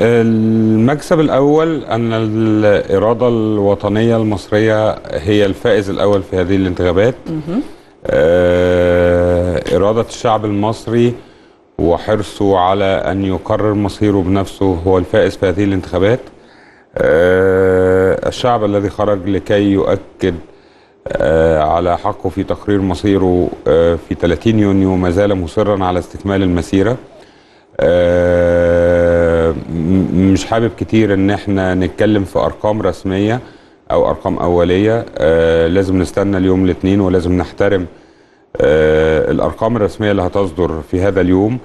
المكسب الأول أن الإرادة الوطنية المصرية هي الفائز الأول في هذه الانتخابات آه، إرادة الشعب المصري وحرصه على أن يقرر مصيره بنفسه هو الفائز في هذه الانتخابات آه، الشعب الذي خرج لكي يؤكد آه، على حقه في تقرير مصيره في 30 يونيو ما زال مصرا على استكمال المسيرة مش حابب كتير ان احنا نتكلم في ارقام رسميه او ارقام اوليه آه لازم نستنى اليوم الاثنين ولازم نحترم آه الارقام الرسميه اللي هتصدر في هذا اليوم